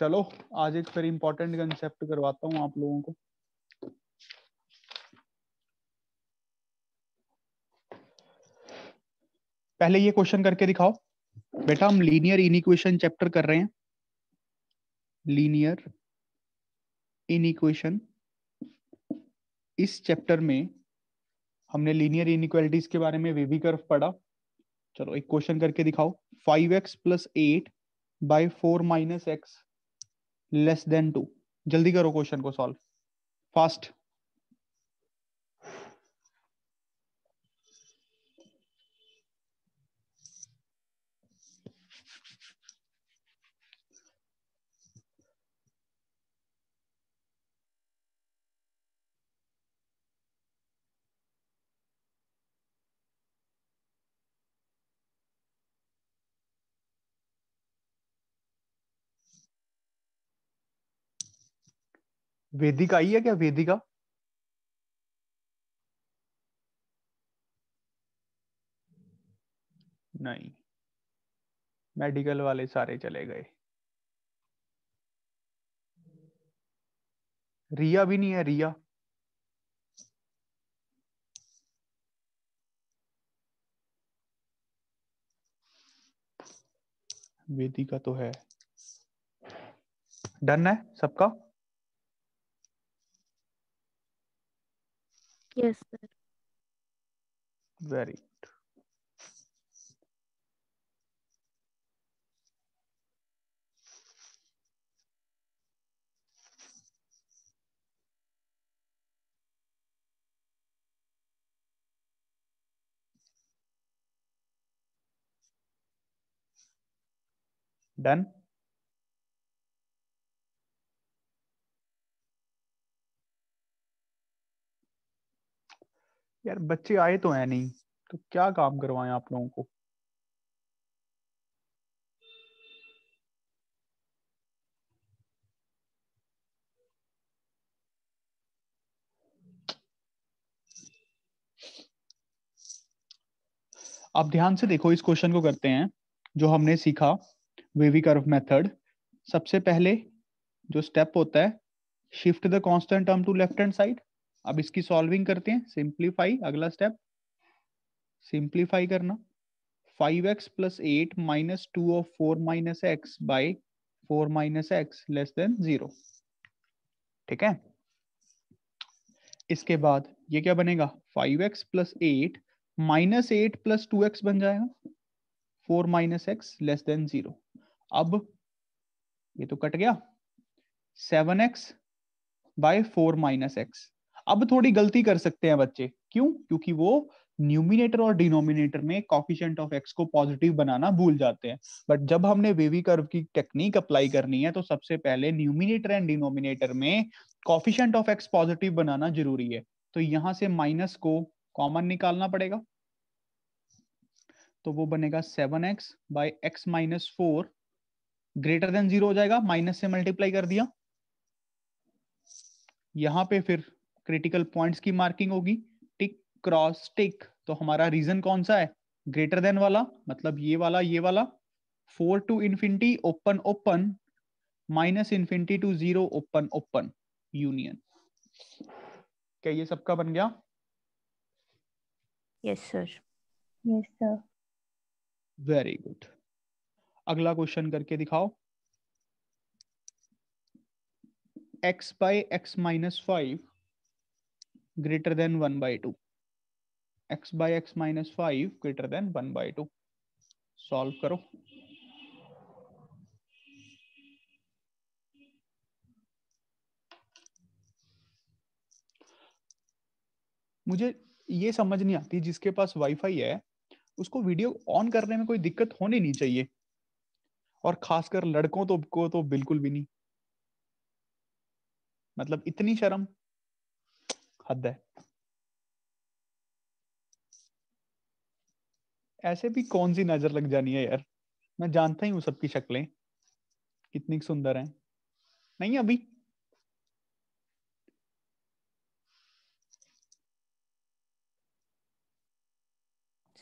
चलो आज एक फिर इंपॉर्टेंट कंसेप्ट करवाता हूं आप लोगों को पहले ये क्वेश्चन करके दिखाओ बेटा हम लीनियर इनिक्वेशन चैप्टर कर रहे हैं लीनियर इनिक्वेशन इस चैप्टर में हमने लीनियर इनिक्वालिटीज के बारे में वेवी कर्व पढ़ा चलो एक क्वेश्चन करके दिखाओ five x plus eight by four minus x less than two जल्दी करो क्वेश्चन को सॉल्व फास्ट वेदिका आई है क्या वेदिका नहीं मेडिकल वाले सारे चले गए रिया भी नहीं है रिया वेदिका तो है डन है सबका Yes, sir. Very good. Done? यार बच्चे आए तो है नहीं तो क्या काम करवाएं आप लोगों को आप ध्यान से देखो इस क्वेश्चन को करते हैं जो हमने सीखा वेवी कर्व मेथड सबसे पहले जो स्टेप होता है shift the constant term to left hand side अब इसकी सॉल्विंग करते हैं सिंप्लीफाई अगला स्टेप सिंप्लीफाई करना 5x x plus eight minus two of four minus x by four minus x less than zero ठीक है इसके बाद ये क्या बनेगा 5x x plus eight minus eight plus two x बन जाएगा four minus x less than zero अब ये तो कट गया seven x by four minus x अब थोड़ी गलती कर सकते हैं बच्चे क्यों क्योंकि वो न्यूमिनेटर और डिनोमिनेटर में कॉफिशेंट ऑफ एक्स को पॉजिटिव बनाना भूल जाते हैं बट जब हमने वेवी कर्व की टेक्निक अप्लाई करनी है तो सबसे पहले न्यूमिनेटर एंड डिनोमिनेटर में कॉफिशेंट ऑफ एक्स पॉजिटिव बनाना जरूरी है तो यहां से माइनस को कॉमन निकालना पड़ेगा तो वो बनेगा seven x by x minus four greater than zero हो जाएगा माइनस से मल्टीप्लाई कर दिया यहां पे फिर क्रिटिकल पॉइंट्स की मार्किंग होगी टिक क्रॉस टिक तो हमारा रीजन कौन सा है ग्रेटर देन वाला मतलब ये वाला ये वाला four to infinity open open minus infinity to zero open open union क्या ये सबका बन गया yes sir yes sir very good अगला क्वेश्चन करके दिखाओ x by x minus five greater than 1 by 2 x by x minus 5 greater than 1 by 2 solve करो मुझे ये समझ नहीं आती जिसके पास वाईफाई है उसको वीडियो ऑन करने में कोई दिक्कत होनी नहीं चाहिए और खासकर लड़कों तो को तो बिल्कुल भी नहीं मतलब इतनी शर्म हद है ऐसे भी कौन सी नजर लग जानी है यार मैं जानता ही हूं सबकी शक्लें कितनी सुंदर हैं नहीं अभी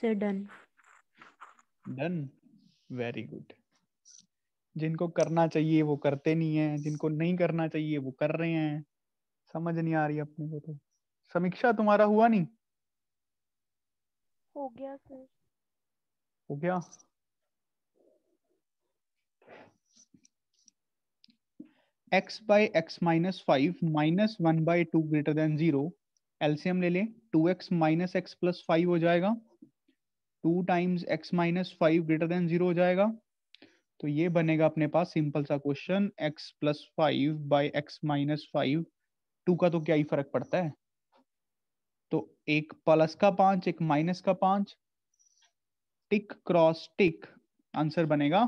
sir done done very good जिनको करना चाहिए वो करते नहीं है जिनको नहीं करना चाहिए वो कर रहे हैं समझ नहीं आ रही अपने को तो समीक्षा तुम्हारा हुआ नहीं हो गया सर हो गया x by x minus 5 minus 1 by 2 greater than 0 एल्सियम ले ले 2x minus x plus 5 हो जाएगा 2 times x minus 5 greater than 0 हो जाएगा तो ये बनेगा अपने पास सिंपल सा question x plus 5 by x minus 5 2 का तो क्या ही फर्क पड़ता है तो एक प्लस का पांच एक माइनस का पांच टिक क्रॉस टिक आंसर बनेगा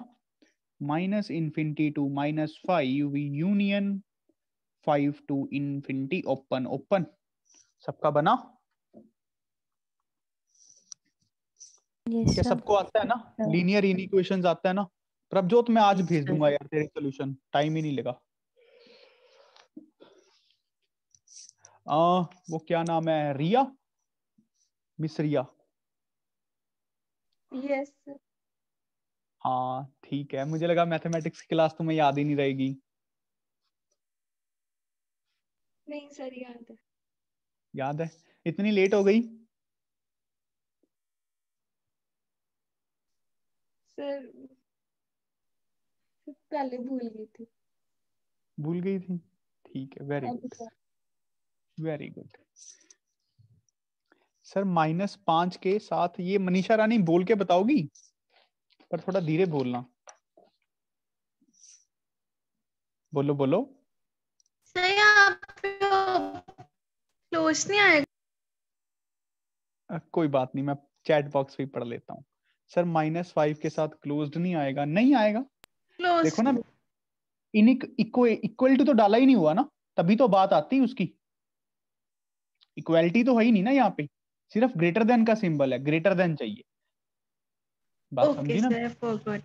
minus infinity to minus five union five to infinity open open सबका बना क्या सबको आता है ना लीनियर इन इक्वेशन आता है ना प्रभजोत मैं आज भेज दूंगा यार तेरे सोल्यूशन टाइम ही नहीं लगा आ, वो क्या नाम है रिया मिस रिया yes. हाँ ठीक है मुझे लगा मैथमेटिक्स की क्लास तुम्हें याद ही नहीं रहेगी नहीं सर याद है याद है इतनी लेट हो गई सर पहले भूल गई थी भूल गई थी ठीक है very good very good sir minus पांच के साथ ये मनीषा रानी बोल के बताओगी पर थोड़ा धीरे बोलना बोलो बोलो क्लोज नहीं आएगा कोई बात नहीं मैं चैट बॉक्स भी पढ़ लेता हूँ सर माइनस फाइव के साथ क्लोज नहीं आएगा नहीं आएगा देखो ना इन इक्वल टू तो डाला ही नहीं हुआ ना तभी तो बात आती है उसकी इक्वालिटी तो है ही नहीं ना यहाँ पे सिर्फ ग्रेटर देन का सिंबल है ग्रेटर देन चाहिए बात okay, समझी ना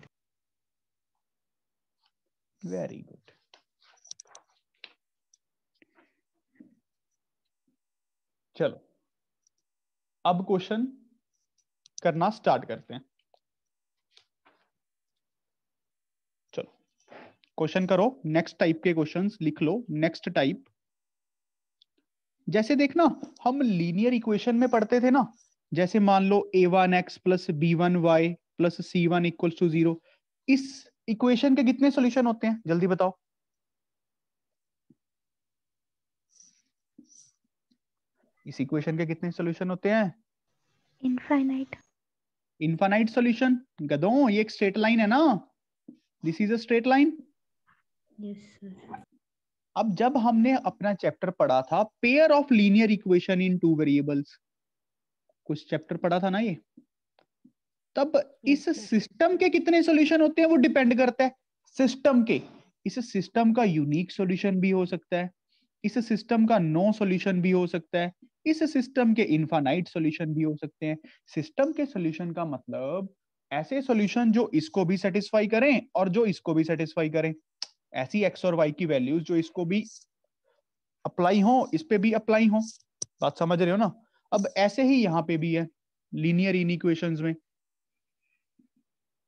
वेरी गुड चलो अब क्वेश्चन करना स्टार्ट करते हैं चलो क्वेश्चन करो नेक्स्ट टाइप के क्वेश्चंस लिख लो नेक्स्ट टाइप जैसे देखना हम लीनियर इक्वेशन में पढ़ते थे ना जैसे मान लो A one x plus B one y plus C one equal to zero इस इक्वेशन के कितने सॉल्यूशन होते हैं जल्दी बताओ इस इक्वेशन के कितने सॉल्यूशन होते हैं इनफाइनाइट इनफाइनाइट सॉल्यूशन गधों ये एक स्ट्रेट लाइन है ना this is a straight line अब जब हमने अपना चैप्टर पढ़ा था pair of linear equation in two variables कुछ चैप्टर पढ़ा था ना ये तब इस सिस्टम के कितने सॉल्यूशन होते हैं वो डिपेंड करता है सिस्टम के इस सिस्टम का यूनिक सॉल्यूशन भी हो सकता है इस सिस्टम का नो no सॉल्यूशन भी हो सकता है इस सिस्टम के इन्फानाइट सॉल्यूशन भी हो सकते हैं सिस्टम के सॉल्यूशन का मतलब ऐसे सॉल्यूशन जो इसको भी सेटिस्फाई करें और जो इसको भी सेटिस्फाई करें ऐसी एक्स और वाई की वैल्यूज जो इसको भी अप्लाई हो इस पे भी अप्लाई हो बात समझ रहे हो ना अब ऐसे ही यहाँ पे भी है लीनियर इन इक्वेशंस में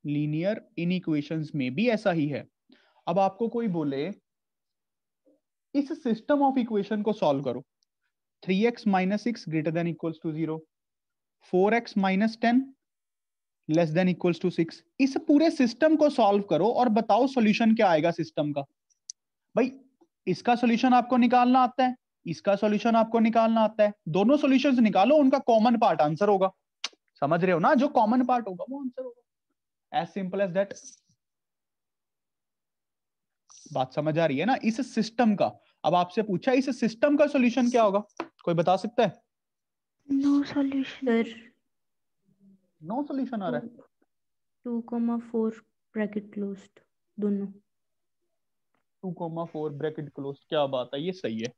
लीनियर इन इक्वेशंस में भी ऐसा ही है अब आपको कोई बोले इस सिस्टम ऑफ इक्वेशन को सॉल्व करो 3x x minus six greater than equals to zero four x minus ten less than equals to six इस पूरे सिस्टम को सॉल्व करो और बताओ सॉल्यूशन क्या आएगा सिस्टम का भाई इसका सॉल्यूशन आपको निकालना आता है इसका सॉल्यूशन आपको निकालना आता है दोनों सॉल्यूशंस निकालो उनका कॉमन पार्ट आंसर होगा समझ रहे हो ना जो कॉमन पार्ट होगा वो आंसर होगा एज सिंपल एज दैट बात समझ आ रही है ना इस सिस्टम का अब आपसे पूछा इस सिस्टम का सोल्यूशन क्या होगा कोई बता सकता है no no solution no solution आ रहा है two comma four bracket closed दोनों two comma four bracket closed क्या बात है ये सही है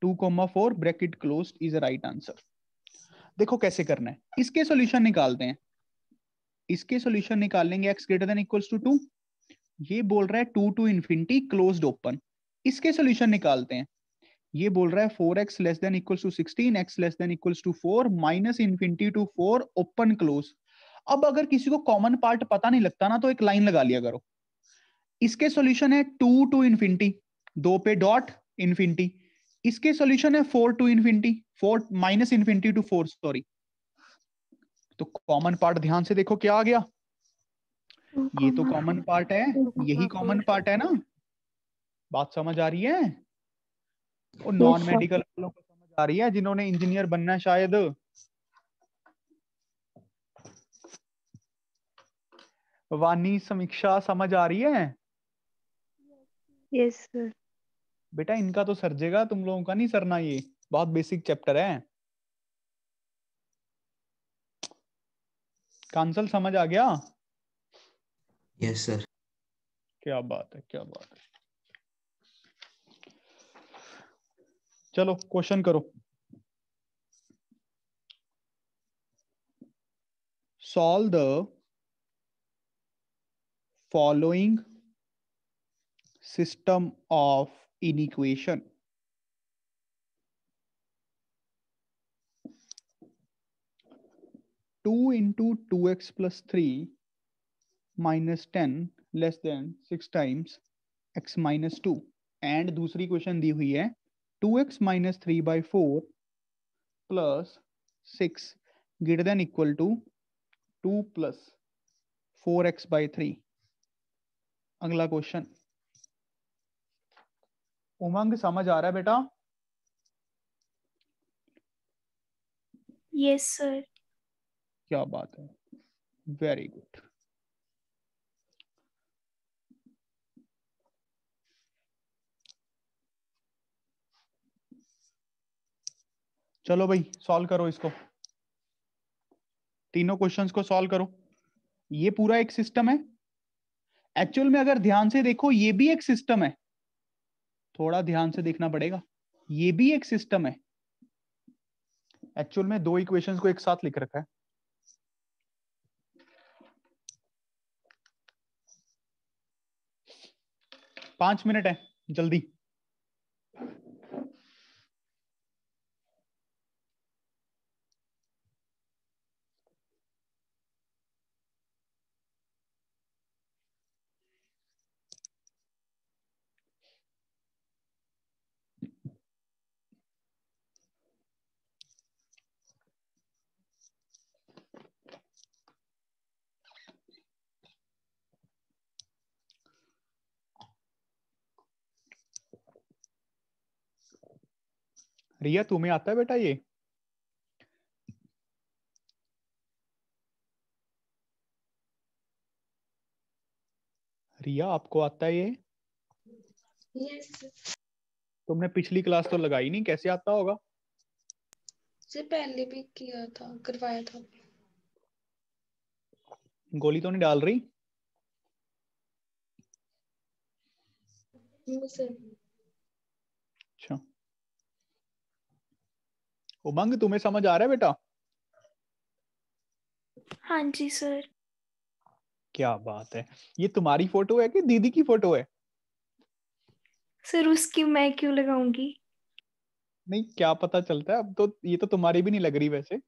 two comma four bracket closed is right answer देखो कैसे करना है इसके सॉल्यूशन निकालते हैं इसके सॉल्यूशन निकालेंगे x greater than equals to two ये बोल रहा है two to infinity closed open इसके सॉल्यूशन निकालते हैं ये बोल रहा है four x less than equal to sixteen x less than equal to four minus infinity to four open close अब अगर किसी को कॉमन पार्ट पता नहीं लगता ना तो एक लाइन लगा लिया करो इसके सॉल्यूशन है टू टू इन्फिनिटी दो पे डॉट इन्फिनिटी इसके सॉल्यूशन है four to infinity four minus infinity to four sorry तो कॉमन पार्ट ध्यान से देखो क्या आ गया ये तो कॉमन पार्ट है यही कॉमन पार्ट है ना बात समझ आ रही है वो नॉन मेडिकल वालों को समझ आ रही है जिन्होंने इंजीनियर बनना है शायद वानी समीक्षा समझ आ रही है यस yes, बेटा इनका तो सरजेगा तुम लोगों का नहीं सरना ये बहुत बेसिक चैप्टर है कांसल समझ आ गया यस yes, सर क्या बात है क्या बात है चलो क्वेश्चन करो solve the following system of inequation two into two x plus three minus ten less than six times x minus two and दूसरी क्वेश्चन दी हुई है two x minus three by four plus six greater than equal to two plus four x by three अगला question Umang समझ आ रहा है बेटा यस सर क्या बात है वेरी गुड चलो भाई सॉल्व करो इसको तीनों क्वेश्चंस को सॉल्व करो ये पूरा एक सिस्टम है एक्चुअल में अगर ध्यान से देखो ये भी एक सिस्टम है थोड़ा ध्यान से देखना पड़ेगा ये भी एक सिस्टम है एक्चुअल में दो इक्वेशंस को एक साथ लिख रखा है पांच मिनट है जल्दी रिया तुम्हें आता है बेटा ये रिया आपको आता है ये yes, तुमने पिछली क्लास तो लगाई नहीं कैसे आता होगा पहले भी किया था करवाया था गोली तो नहीं डाल रही उमंग तुम्हें समझ आ रहा है बेटा हाँ जी सर क्या बात है ये तुम्हारी फोटो है कि दीदी की फोटो है सर उसकी मैं क्यों लगाऊंगी नहीं क्या पता चलता है अब तो ये तो तुम्हारी भी नहीं लग रही वैसे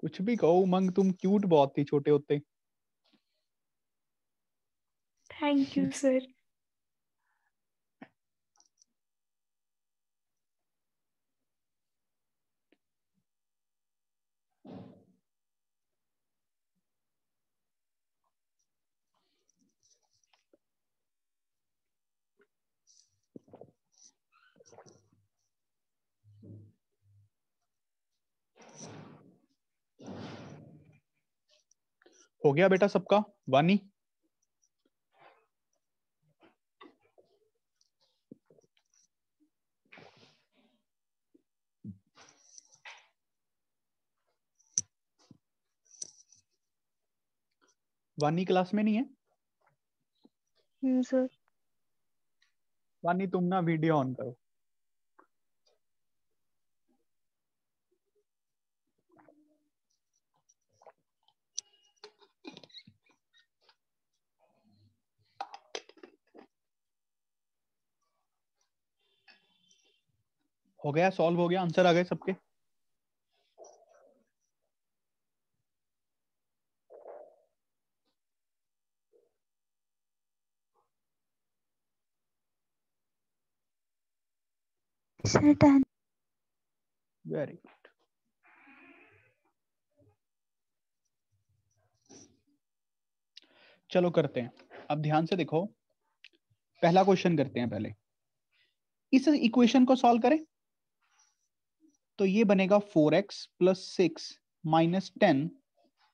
कुछ भी कहो उमंग तुम क्यूट बहुत थी छोटे होते थैंक यू सर हो गया बेटा सबका वानी वानी क्लास e में नहीं है सर hmm, वानी e तुम ना वीडियो ऑन करो हो गया सॉल्व हो गया आंसर आ गए सबके certain very good चलो करते हैं अब ध्यान से देखो पहला क्वेश्चन करते हैं पहले इस इक्वेशन को सॉल्व करें तो ये बनेगा 4x x plus six minus ten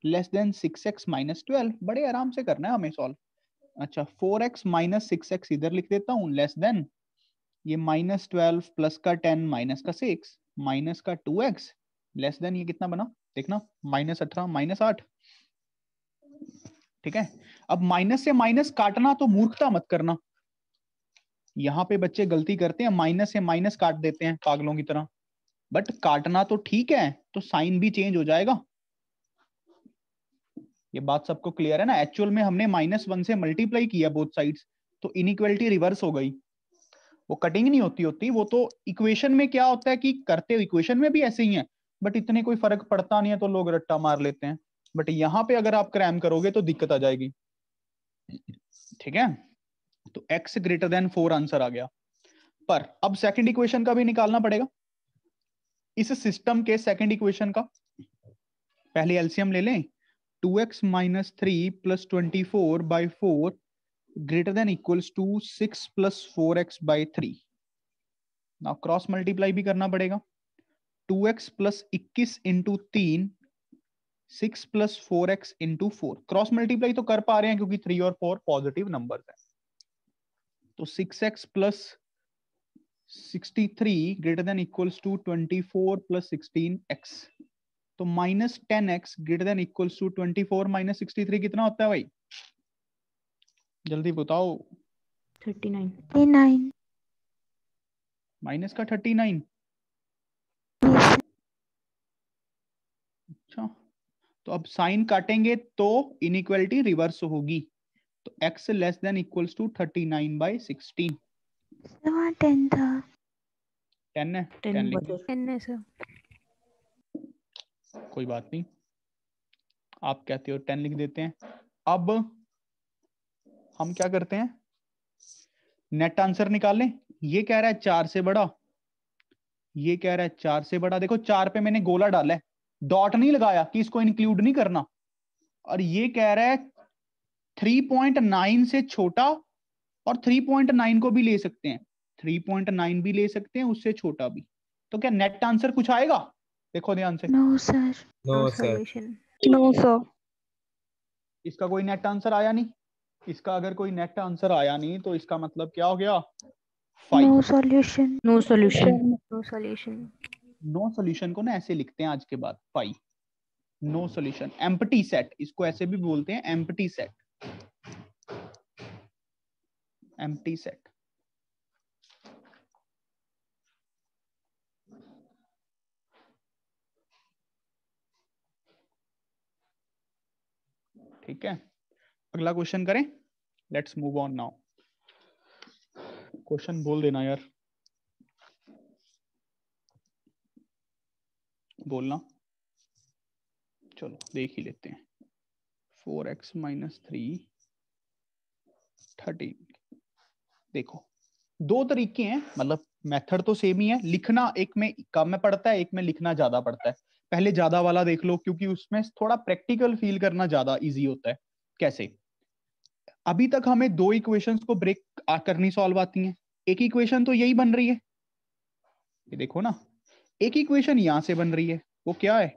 less than six x minus twelve बड़े आराम से करना है हमें सॉल्व अच्छा 4x एक्स माइनस सिक्स इधर लिख देता हूँ लेस देन ये माइनस ट्वेल्व प्लस का टेन माइनस का सिक्स माइनस का टू एक्स लेस देन ये कितना बना देखना माइनस अठारह माइनस आठ ठीक है अब माइनस से माइनस काटना तो मूर्खता मत करना यहाँ पे बच्चे गलती करते हैं माइनस से माइनस काट देते हैं पागलों की तरह बट काटना तो ठीक है तो साइन भी चेंज हो जाएगा ये बात सबको क्लियर है ना एक्चुअल में हमने माइनस वन से मल्टीप्लाई किया बोथ साइड्स तो इनिक्वेलिटी रिवर्स हो गई वो कटिंग नहीं होती होती वो तो इक्वेशन में क्या होता है कि करते इक्वेशन में भी ऐसे ही है बट इतने कोई फर्क पड़ता नहीं है तो लोग रट्टा मार लेते हैं बट यहाँ पे अगर आप क्रैम करोगे तो दिक्कत आ जाएगी ठीक है तो x greater than four answer आ गया पर अब सेकंड इक्वेशन का भी निकालना पड़ेगा इस सिस्टम के सेकंड इक्वेशन का पहले एलसीएम ले लें two x minus three plus twenty four by four greater than equals to six plus four x by three ना क्रॉस मल्टीप्लाई भी करना पड़ेगा टू एक्स प्लस इक्कीस इंटू तीन six plus four x into four cross multiply तो कर पा रहे हैं क्योंकि थ्री और फोर पॉजिटिव नंबर है तो six x plus greater than equals to twenty four plus sixteen x तो minus ten x greater than equals to twenty four minus sixty three कितना होता है भाई जल्दी बताओ थर्टी नाइन माइनस का थर्टी नाइन अच्छा तो अब साइन काटेंगे तो इनइक्वलिटी रिवर्स होगी तो x less than equals to thirty nine by sixteen ten हाँ, था टेन है टेन टेन है सर कोई बात नहीं आप कहते हो टेन लिख देते हैं अब हम क्या करते हैं नेट आंसर निकाल लें ये कह रहा है चार से बड़ा ये कह रहा है चार से बड़ा देखो चार पे मैंने गोला डाला है डॉट नहीं लगाया कि इसको इंक्लूड नहीं करना और ये कह रहा है थ्री पॉइंट नाइन से छोटा और थ्री पॉइंट नाइन को भी ले सकते हैं थ्री पॉइंट नाइन भी ले सकते हैं उससे छोटा भी तो क्या नेट आंसर कुछ आएगा देखो ध्यान से नो सर नो सर इसका कोई नेट आंसर आया नहीं इसका अगर कोई नेट आंसर आया नहीं तो इसका मतलब क्या हो गया no solution no solution no solution no solution को ना ऐसे लिखते हैं आज के बाद five no solution empty set इसको ऐसे भी बोलते हैं एम्पटी सेट एम्पटी सेट ठीक है अगला क्वेश्चन करें let's move on now question बोल देना यार बोलना चलो देख ही लेते हैं four x minus three thirteen देखो दो तरीके हैं मतलब मेथड तो सेम ही है लिखना एक में कम में पड़ता है एक में लिखना ज्यादा पड़ता है पहले ज्यादा वाला देख लो क्योंकि उसमें थोड़ा प्रैक्टिकल फील करना ज्यादा इजी होता है कैसे अभी तक हमें दो इक्वेशंस को ब्रेक करनी सॉल्व आती हैं एक इक्वेशन तो यही बन रही है ये देखो ना एक इक्वेशन यहां से बन रही है वो क्या है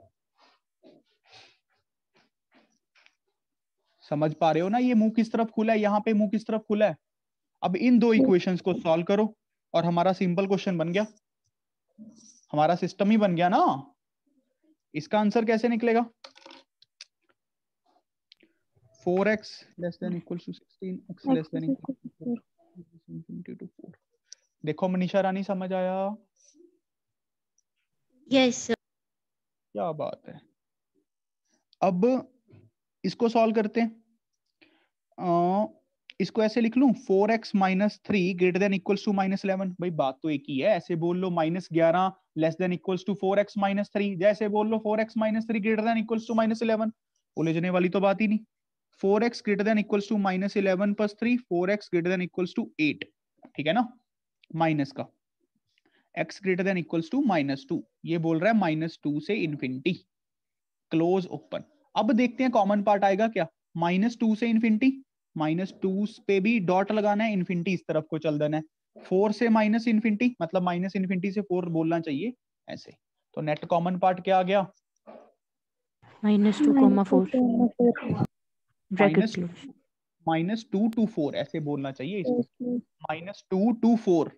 समझ पा रहे हो ना ये मुंह किस तरफ खुला है यहां पे मुंह किस तरफ खुला है अब इन दो इक्वेशंस को सॉल्व करो और हमारा सिंपल क्वेश्चन बन गया हमारा सिस्टम ही बन गया ना इसका आंसर कैसे निकलेगा 4x less than हाँ। equals to 16x less than equals to 4 देखो मनीषा रानी समझ आया yes, क्या बात है अब इसको सॉल्व करते हैं आ, इसको ऐसे लिख लू four x minus three greater than equals to minus eleven भाई बात तो एक ही है ऐसे बोल लो माइनस ग्यारह less than equals to four x minus three जैसे बोल लो four x minus three greater than equals to minus eleven उलझने वाली तो बात ही नहीं four x greater than equals to minus eleven plus three four x greater than equals to eight ठीक है ना माइनस का x greater than equals to minus two ये बोल रहा है माइनस टू से इन्फिनिटी क्लोज ओपन अब देखते हैं कॉमन पार्ट आएगा क्या माइनस टू से इन्फिनिटी माइनस टू पे भी डॉट लगाना है इन्फिनिटी इस तरफ को चल देना है फोर से माइनस इन्फिनिटी मतलब माइनस इन्फिनिटी से फोर बोलना चाहिए ऐसे तो नेट कॉमन पार्ट क्या आ गया minus two comma four minus minus two two four ऐसे बोलना चाहिए minus two two four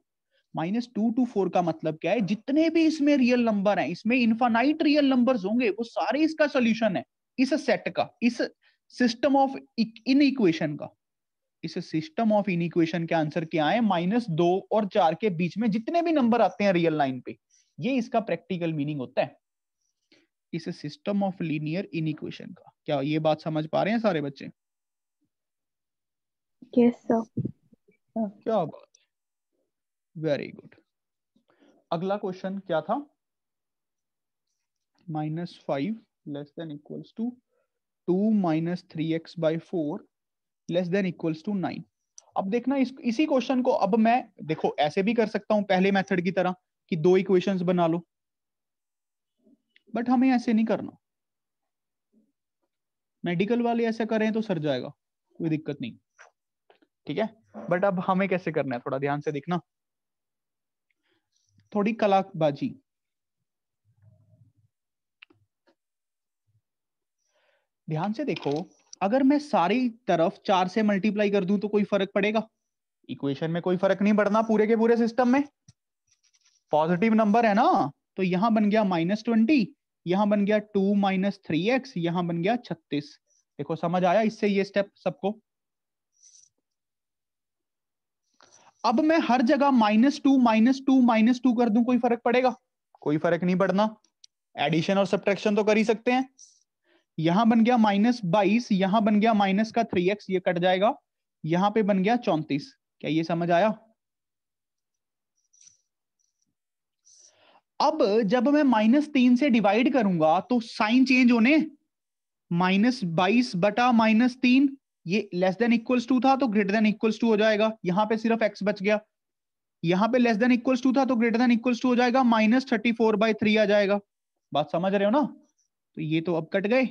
minus two two four का मतलब क्या है जितने भी इसमें रियल नंबर हैं इसमें इन्फानाइट रियल नंबर होंगे वो सारे इसका सोल्यूशन है इस सेट का इस सिस्टम ऑफ इन इक्वेशन का इस सिस्टम ऑफ इन इक्वेशन के आंसर क्या है माइनस दो और चार के बीच में जितने भी नंबर आते हैं रियल लाइन पे ये इसका प्रैक्टिकल मीनिंग होता है इस system of linear inequation का क्या ये बात समझ पा रहे हैं सारे बच्चे yes, हाँ, क्या बात है वेरी गुड अगला क्वेश्चन क्या था minus five less than equals to two minus three x by four less than equals to nine अब देखना इस, इसी क्वेश्चन को अब मैं देखो ऐसे भी कर सकता हूं पहले मेथड की तरह कि दो इक्वेशंस बना लो बट हमें ऐसे नहीं करना मेडिकल वाले ऐसे करें तो सर जाएगा कोई दिक्कत नहीं ठीक है बट अब हमें कैसे करना है थोड़ा ध्यान से देखना थोड़ी कलाबाजी ध्यान से देखो अगर मैं सारी तरफ चार से मल्टीप्लाई कर दूं तो कोई फर्क पड़ेगा इक्वेशन में कोई फर्क नहीं पड़ना पूरे के पूरे सिस्टम में पॉजिटिव नंबर है ना तो यहां बन गया माइनस ट्वेंटी यहाँ बन गया टू माइनस थ्री एक्स यहाँ बन गया छत्तीस देखो समझ आया इससे ये स्टेप सबको अब मैं हर जगह minus two minus two minus two कर दूं कोई फर्क पड़ेगा कोई फर्क नहीं पड़ना एडिशन और सब्ट्रैक्शन तो कर ही सकते हैं यहां बन गया माइनस बाईस यहां बन गया माइनस का थ्री एक्स ये कट जाएगा यहां पे बन गया चौंतीस क्या ये समझ आया अब जब मैं माइनस तीन से डिवाइड करूंगा तो साइन चेंज होने माइनस बाईस बटा माइनस तीन ये लेस देन इक्वल्स टू था तो ग्रेटर देन इक्वल्स टू हो जाएगा यहां पे सिर्फ एक्स बच गया यहां पे लेस देन इक्वल्स टू था तो ग्रेटर देन इक्वल्स टू हो जाएगा minus thirty four by three आ जाएगा बात समझ रहे हो ना तो ये तो अब कट गए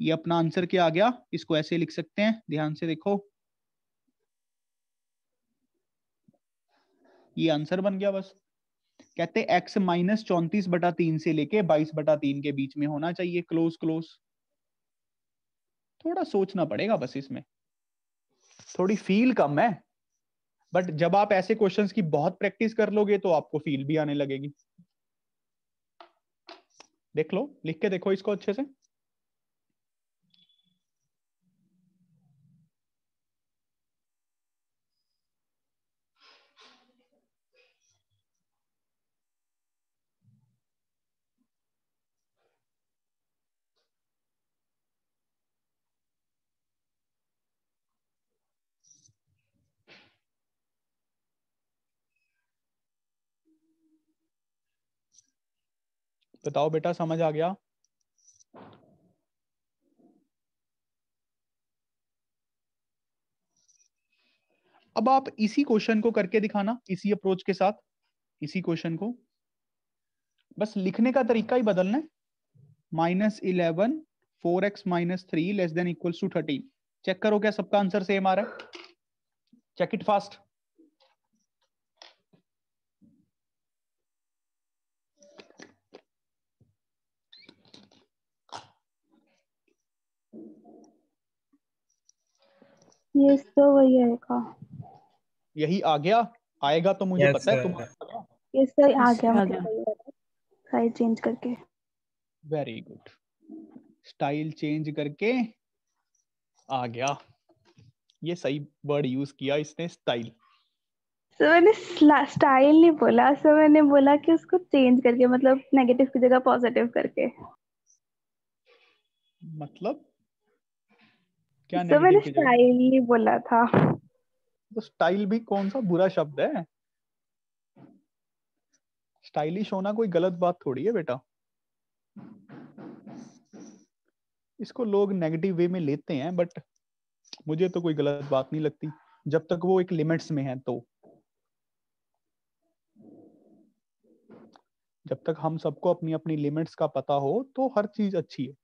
ये अपना आंसर क्या आ गया इसको ऐसे लिख सकते हैं ध्यान से देखो ये आंसर बन गया बस कहते हैं एक्स माइनस चौंतीस बटा तीन से लेके बाईस बटा तीन के बीच में होना चाहिए क्लोज क्लोज थोड़ा सोचना पड़ेगा बस इसमें थोड़ी फील कम है बट जब आप ऐसे क्वेश्चंस की बहुत प्रैक्टिस कर लोगे तो आपको फील भी आने लगेगी देख लो लिख के देखो इसको अच्छे से बताओ बेटा समझ आ गया अब आप इसी क्वेश्चन को करके दिखाना इसी अप्रोच के साथ इसी क्वेश्चन को बस लिखने का तरीका ही बदलना है minus eleven four x minus three less than equals to thirteen check करो क्या सबका आंसर सेम आ रहा है चेक इट फास्ट यस तो वही आएगा यही आ गया आएगा तो मुझे पता है तुम यस सर आ गया स्टाइल मतलब चेंज करके वेरी गुड स्टाइल चेंज करके आ गया ये सही वर्ड यूज किया इसने स्टाइल सर तो मैंने स्टाइल नहीं बोला सर मैंने बोला कि उसको चेंज करके मतलब नेगेटिव की जगह पॉजिटिव करके मतलब क्या तो मैंने स्टाइल बोला था तो स्टाइल भी कौन सा बुरा शब्द है स्टाइलिश होना कोई गलत बात थोड़ी है बेटा इसको लोग नेगेटिव वे में लेते हैं बट मुझे तो कोई गलत बात नहीं लगती जब तक वो एक लिमिट्स में है तो जब तक हम सबको अपनी अपनी लिमिट्स का पता हो तो हर चीज अच्छी है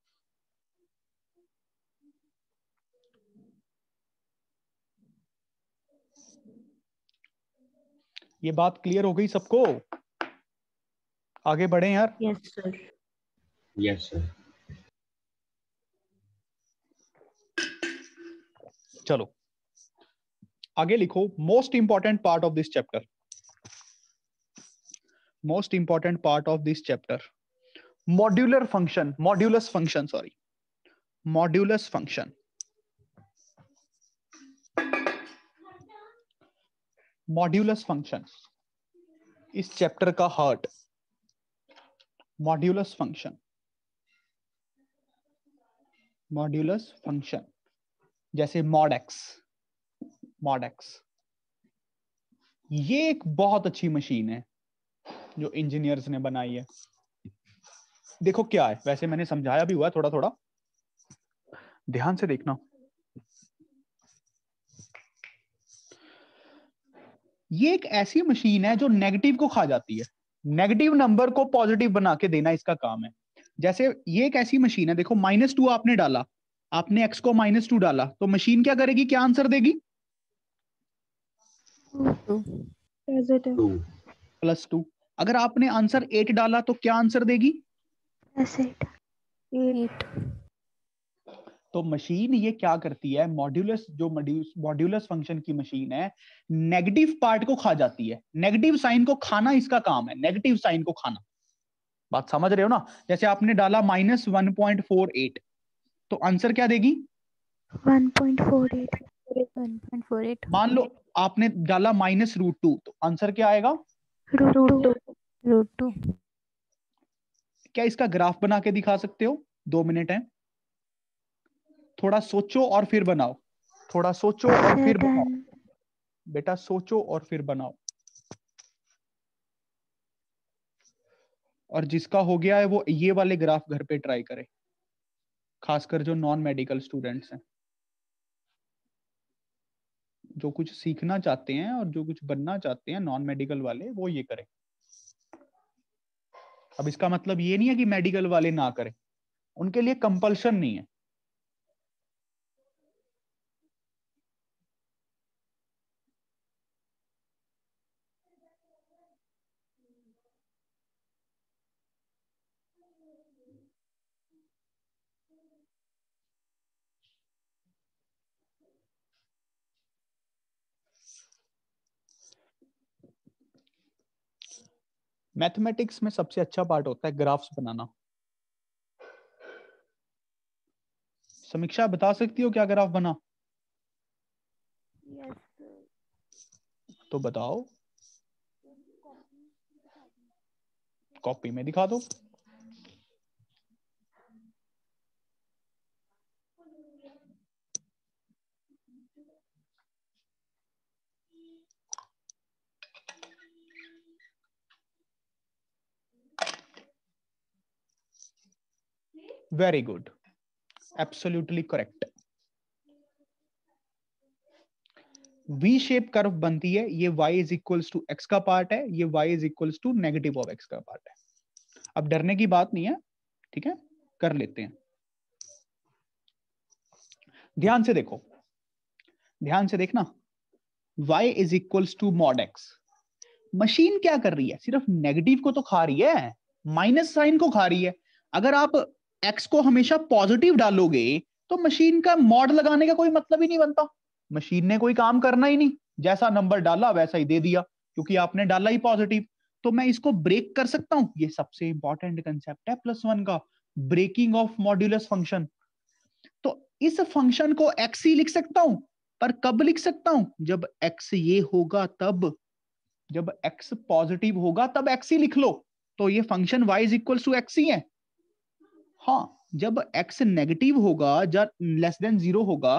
ये बात क्लियर हो गई सबको आगे बढ़े यार यस सर यस सर चलो आगे लिखो most important part of this chapter most important part of this chapter modular function modulus function sorry modulus function modulus function इस चैप्टर का heart modulus function modulus function जैसे mod x mod x ये एक बहुत अच्छी machine है जो engineers ने बनाई है देखो क्या है वैसे मैंने समझाया भी हुआ थोड़ा थोड़ा ध्यान से देखना ये एक ऐसी मशीन है जो नेगेटिव को खा जाती है नेगेटिव नंबर को पॉजिटिव बना के देना इसका काम है जैसे ये एक ऐसी मशीन है देखो माइनस टू आपने डाला आपने एक्स को माइनस टू डाला तो मशीन क्या करेगी क्या आंसर देगी प्लस टू अगर आपने आंसर एट डाला तो क्या आंसर देगी एट तो मशीन ये क्या करती है मॉड्यूलस जो मॉड्यूलस फंक्शन की मशीन है नेगेटिव पार्ट को खा जाती है नेगेटिव साइन को खाना इसका काम है नेगेटिव साइन को खाना बात समझ रहे हो ना जैसे आपने डाला minus one point four eight तो आंसर क्या देगी मान लो आपने डाला माइनस रूट टू तो आंसर क्या आएगा रूट टू रूट टू क्या इसका ग्राफ बना के दिखा सकते हो दो मिनट है थोड़ा सोचो और फिर बनाओ थोड़ा सोचो और फिर बनाओ बेटा सोचो और फिर बनाओ और जिसका हो गया है वो ये वाले ग्राफ घर पे ट्राई करे खासकर जो नॉन मेडिकल स्टूडेंट्स हैं जो कुछ सीखना चाहते हैं और जो कुछ बनना चाहते हैं नॉन मेडिकल वाले वो ये करें अब इसका मतलब ये नहीं है कि मेडिकल वाले ना करें उनके लिए कंपल्शन नहीं है मैथमेटिक्स में सबसे अच्छा पार्ट होता है ग्राफ्स बनाना समीक्षा बता सकती हो क्या ग्राफ बना yes, तो बताओ कॉपी में दिखा दो very good absolutely correct v shape curve banti है ye y is equals to x ka part hai ye y is equals to negative of x ka part hai अब darrne ki baat nahi hai theek hai कर लेते हैं ध्यान से देखो ध्यान से देखना y is equals to mod x machine क्या कर रही है सिर्फ नेगेटिव को तो खा रही है माइनस साइन को खा रही है अगर आप एक्स को हमेशा पॉजिटिव डालोगे तो मशीन का मॉड लगाने का कोई मतलब ही नहीं बनता मशीन ने कोई काम करना ही नहीं जैसा नंबर डाला वैसा ही दे दिया क्योंकि आपने डाला ही पॉजिटिव तो मैं इसको ब्रेक कर सकता हूं ये सबसे इंपॉर्टेंट कंसेप्ट है प्लस वन का ब्रेकिंग ऑफ मॉड्यूलस फंक्शन तो इस फंक्शन को एक्स ही लिख सकता हूं पर कब लिख सकता हूं जब एक्स ये होगा तब जब एक्स पॉजिटिव होगा तब एक्स ही लिख लो तो ये function y is equal to x ही है हाँ जब एक्स नेगेटिव होगा जब लेस देन जीरो होगा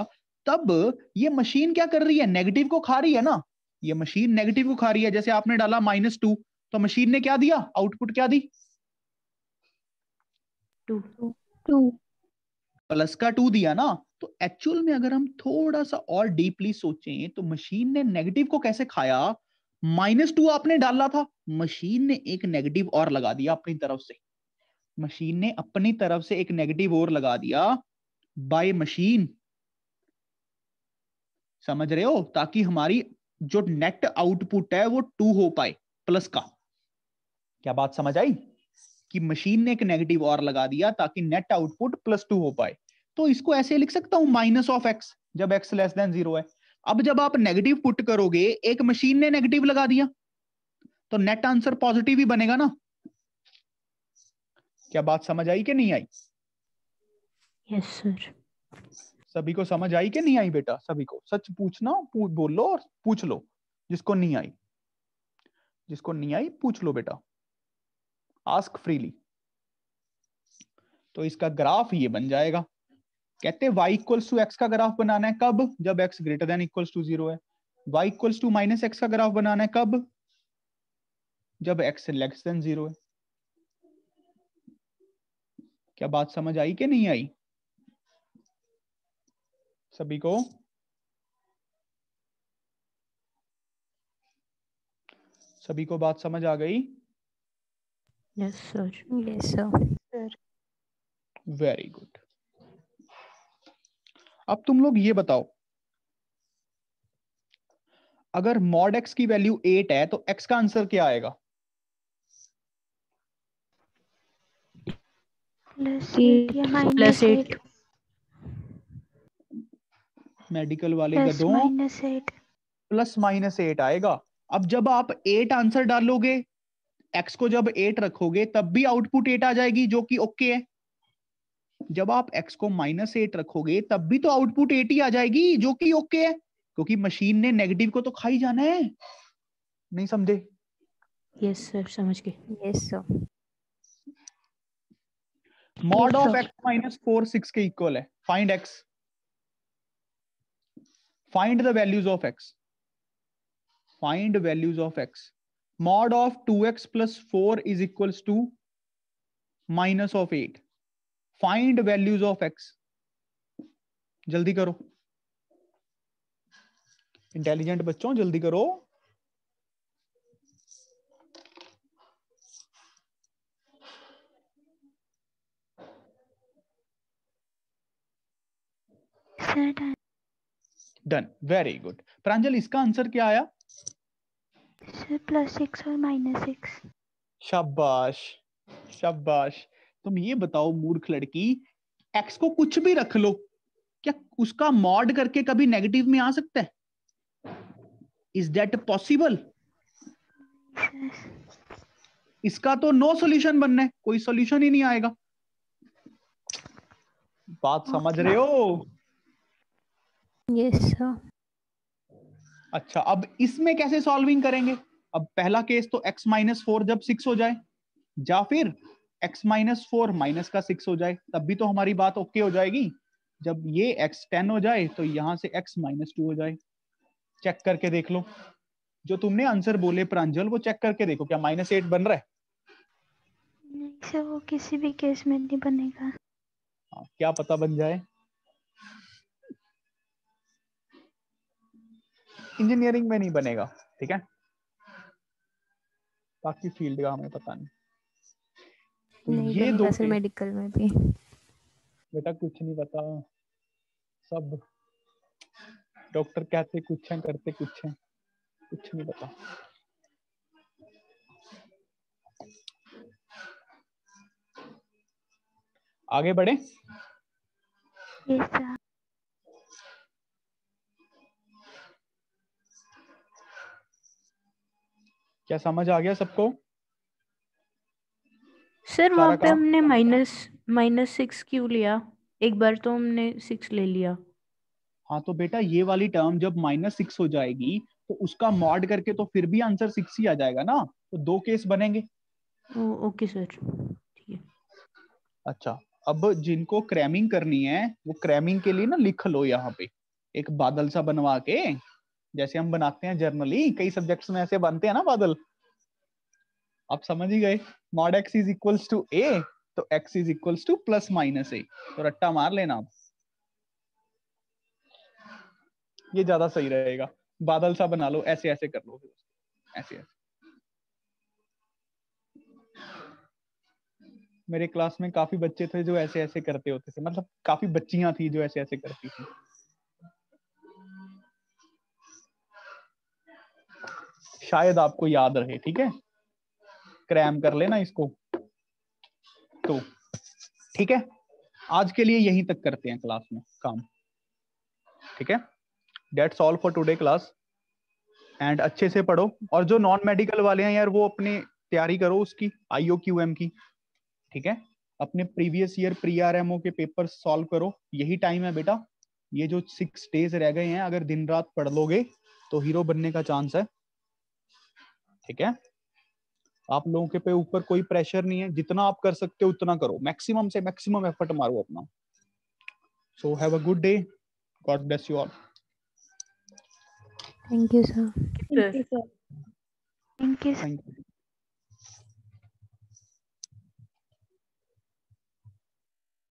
तब ये मशीन क्या कर रही है नेगेटिव को खा रही है ना ये मशीन नेगेटिव को खा रही है जैसे आपने डाला माइनस टू तो मशीन ने क्या दिया आउटपुट क्या दी टू प्लस का टू दिया ना तो एक्चुअल में अगर हम थोड़ा सा और डीपली सोचें तो मशीन ने नेगेटिव को कैसे खाया माइनस टू आपने डाला था मशीन ने एक नेगेटिव और लगा दिया अपनी तरफ से मशीन ने अपनी तरफ से एक नेगेटिव और लगा दिया बाय मशीन समझ रहे हो ताकि हमारी जो नेट आउटपुट है वो टू हो पाए प्लस का क्या बात समझ आई कि मशीन ने एक नेगेटिव और लगा दिया ताकि नेट आउटपुट प्लस टू हो पाए तो इसको ऐसे लिख सकता हूं माइनस ऑफ एक्स जब एक्स लेस देन जीरो है अब जब आप नेगेटिव पुट करोगे एक मशीन ने नेगेटिव लगा दिया तो नेट आंसर पॉजिटिव ही बनेगा ना क्या बात समझ आई कि नहीं आई यस सर सभी को समझ आई कि नहीं आई बेटा सभी को सच पूछना पूछ बोलो और पूछ लो जिसको नहीं आई जिसको नहीं आई पूछ लो बेटा आस्क फ्रीली तो इसका ग्राफ ये बन जाएगा कहते हैं y इक्वल्स टू एक्स का ग्राफ बनाना है कब जब x greater than equals to zero है y equals to minus x का ग्राफ बनाना है कब जब x लेस देन जीरो है क्या बात समझ आई कि नहीं आई सभी को सभी को बात समझ आ गई yes sir sir very good अब तुम लोग ये बताओ अगर मॉड एक्स की वैल्यू एट है तो एक्स का आंसर क्या आएगा प्लस एट मेडिकल वाले कर दो प्लस माइनस एट आएगा अब जब आप एट आंसर डालोगे एक्स को जब एट रखोगे तब भी आउटपुट एट आ जाएगी जो कि ओके okay है जब आप एक्स को माइनस एट रखोगे तब भी तो आउटपुट एट ही आ जाएगी जो कि ओके okay है क्योंकि मशीन ने नेगेटिव को तो खा ही जाना है नहीं समझे यस सर समझ गए yes sir mod of x minus four six के इक्वल है find x find the values of x find values of x mod of two x plus four is equals to minus of eight find values of x जल्दी करो intelligent बच्चों जल्दी करो that done very good Pranjal इसका आंसर क्या आया plus six शाबाश शाबाश तुम ये बताओ मूर्ख लड़की एक्स को कुछ भी रख लो क्या उसका मॉड करके कभी नेगेटिव में आ सकता है इज दैट पॉसिबल इसका तो नो सॉल्यूशन बनना है कोई सॉल्यूशन ही नहीं आएगा बात समझ रहे हो यस yes, अच्छा अब इसमें कैसे सॉल्विंग करेंगे अब पहला केस तो x माइनस फोर जब सिक्स हो जाए या फिर x माइनस फोर माइनस का सिक्स हो जाए तब भी तो हमारी बात ओके okay हो जाएगी जब ये x टेन हो जाए तो यहां से x माइनस टू हो जाए चेक करके देख लो जो तुमने आंसर बोले प्रांजल वो चेक करके देखो क्या माइनस एट बन रहा है नहीं सर वो किसी भी केस में नहीं बनेगा आ, हाँ, क्या पता बन जाए इंजीनियरिंग में नहीं बनेगा ठीक है बाकी फील्ड का हमें पता नहीं तो ये दो मेडिकल में भी बेटा कुछ नहीं पता सब डॉक्टर कहते कुछ हैं करते कुछ हैं कुछ नहीं पता आगे बढ़े क्या समझ आ गया सबको सर वहां पे हमने माइनस माइनस सिक्स क्यों लिया एक बार तो हमने सिक्स ले लिया हाँ तो बेटा ये वाली टर्म जब माइनस सिक्स हो जाएगी तो उसका मॉड करके तो फिर भी आंसर सिक्स ही आ जाएगा ना तो दो केस बनेंगे ओ, ओके सर ठीक है अच्छा अब जिनको क्रैमिंग करनी है वो क्रैमिंग के लिए ना लिख लो यहाँ पे एक बादल सा बनवा के जैसे हम बनाते हैं जर्नली कई सब्जेक्ट्स में ऐसे बनते हैं ना बादल आप समझ ही गए mod x is equals to a तो x is equals to plus minus a तो रट्टा मार लेना आप ये ज्यादा सही रहेगा बादल सा बना लो ऐसे ऐसे कर लो ऐसे ऐसे मेरे क्लास में काफी बच्चे थे जो ऐसे ऐसे करते होते थे मतलब काफी बच्चियां थी जो ऐसे ऐसे करती थी शायद आपको याद रहे ठीक है क्रैम कर लेना इसको तो ठीक है आज के लिए यहीं तक करते हैं क्लास में काम ठीक है that's all for today class and अच्छे से पढ़ो और जो नॉन मेडिकल वाले हैं यार वो अपनी तैयारी करो उसकी आईओ क्यू एम की ठीक है अपने previous year pre R M O के पेपर सॉल्व करो यही टाइम है बेटा ये जो सिक्स डेज रह गए हैं अगर दिन रात पढ़ लोगे तो हीरो बनने का चांस है ठीक है आप लोगों के पे ऊपर कोई प्रेशर नहीं है जितना आप कर सकते हो उतना करो मैक्सिमम से मैक्सिमम एफर्ट मारो अपना so have a good day God bless you all thank you sir thank you sir thank you